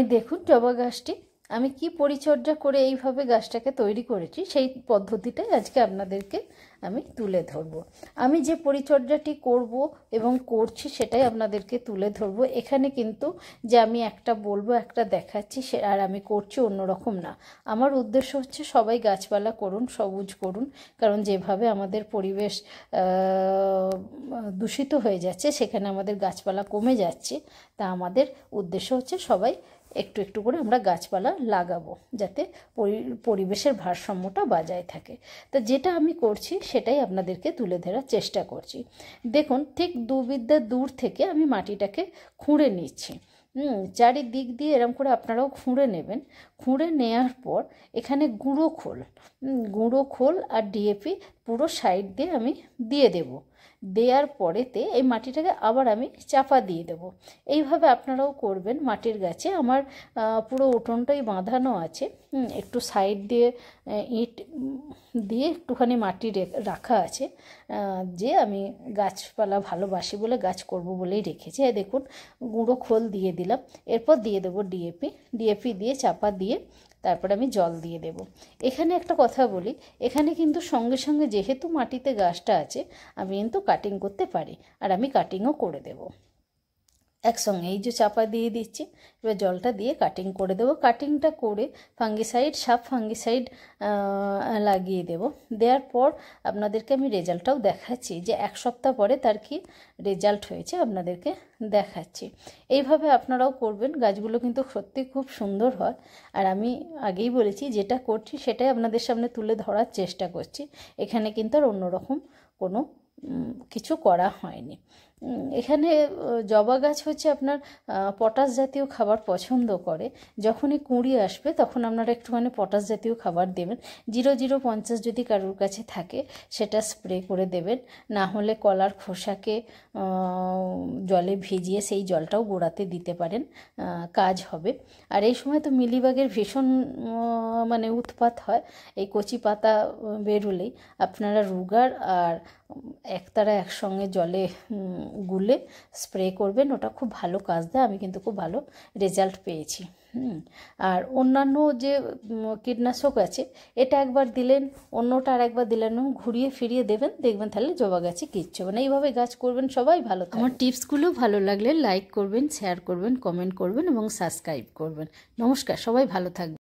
এই দেখুন জবা গাছটি আমি কি পরিচর্যা করে এইভাবে গাছটাকে তৈরি করেছি সেই পদ্ধতিটাই আজকে আপনাদেরকে আমি তুলে ধরব আমি যে পরিচর্যাটি করব এবং করছি সেটাই আপনাদেরকে তুলে ধরব এখানে কিন্তু যে আমি একটা বলবো একটা দেখাচ্ছি সে আর আমি করছি অন্যরকম না আমার উদ্দেশ্য হচ্ছে সবাই গাছপালা করুন সবুজ করুন কারণ যেভাবে আমাদের পরিবেশ দূষিত হয়ে যাচ্ছে সেখানে আমাদের গাছপালা কমে যাচ্ছে তা আমাদের উদ্দেশ্য হচ্ছে সবাই একটু একটু করে আমরা গাছপালা লাগাবো যাতে পরিবেশের ভারসাম্যটা বজায় থাকে তা যেটা আমি করছি সেটাই আপনাদেরকে তুলে ধরার চেষ্টা করছি দেখুন ঠিক দুবিদ্যা দূর থেকে আমি মাটিটাকে খুঁড়ে নিচ্ছি চারিদিক দিয়ে এরম করে আপনারাও খুঁড়ে নেবেন খুঁড়ে নেওয়ার পর এখানে গুঁড়ো খোল গুঁড়ো খোল আর ডিএপি পুরো সাইড দিয়ে আমি দিয়ে দেবো দেওয়ার পরেতে এই মাটিটাকে আবার আমি চাপা দিয়ে দেব এইভাবে আপনারাও করবেন মাটির গাছে আমার পুরো উঠোনটাই বাঁধানো আছে একটু সাইড দিয়ে ইট দিয়ে একটুখানি মাটি রাখা আছে যে আমি গাছপালা ভালোবাসি বলে গাছ করব বলেই রেখেছি দেখুন গুঁড়ো খোল দিয়ে দিলাম এরপর দিয়ে দেবো ডিএপি ডিএপি দিয়ে চাপা দিয়ে তারপর আমি জল দিয়ে দেব এখানে একটা কথা বলি এখানে কিন্তু সঙ্গে সঙ্গে যেহেতু মাটিতে গাছটা আছে আমি কিন্তু কাটিং করতে পারি আর আমি কাটিংও করে দেবো একসঙ্গে এই যে চাপা দিয়ে দিচ্ছি এবার জলটা দিয়ে কাটিং করে দেবো কাটিংটা করে ফাঙ্গিসাইড সাপ ফাঙ্গিসাইড লাগিয়ে দেব দেওয়ার পর আপনাদেরকে আমি রেজাল্টটাও দেখাচ্ছি যে এক সপ্তাহ পরে তার কি রেজাল্ট হয়েছে আপনাদেরকে দেখাচ্ছি এইভাবে আপনারাও করবেন গাছগুলো কিন্তু সত্যি খুব সুন্দর হয় আর আমি আগেই বলেছি যেটা করছি সেটাই আপনাদের সামনে তুলে ধরার চেষ্টা করছি এখানে কিন্তু আর অন্যরকম কোনো কিছু করা হয়নি এখানে জবা গাছ হচ্ছে আপনার পটাশ জাতীয় খাবার পছন্দ করে যখনই কুঁড়ি আসবে তখন আপনারা একটুখানি পটাশ জাতীয় খাবার দেবেন জিরো জিরো পঞ্চাশ যদি কারোর কাছে থাকে সেটা স্প্রে করে দেবেন না হলে কলার খোসাকে জলে ভিজিয়ে সেই জলটাও গোড়াতে দিতে পারেন কাজ হবে আর এই সময় তো মিলিবাগের ভীষণ মানে উৎপাত হয় এই কচি পাতা বেরোলেই আপনারা রুগার আর একতারা একসঙ্গে জলে গুলে স্প্রে করবেন ওটা খুব ভালো কাজ দেয় আমি কিন্তু খুব ভালো রেজাল্ট পেয়েছি আর অন্যান্য যে কীটনাশক আছে এটা একবার দিলেন অন্যটা আর একবার দিলেন ঘুরিয়ে ফিরিয়ে দেবেন দেখবেন তাহলে জবা গাছে কিচ্ছু হবে না এইভাবে গাছ করবেন সবাই ভালো আমার টিপসগুলো ভালো লাগলে লাইক করবেন শেয়ার করবেন কমেন্ট করবেন এবং সাবস্ক্রাইব করবেন নমস্কার সবাই ভালো থাকবেন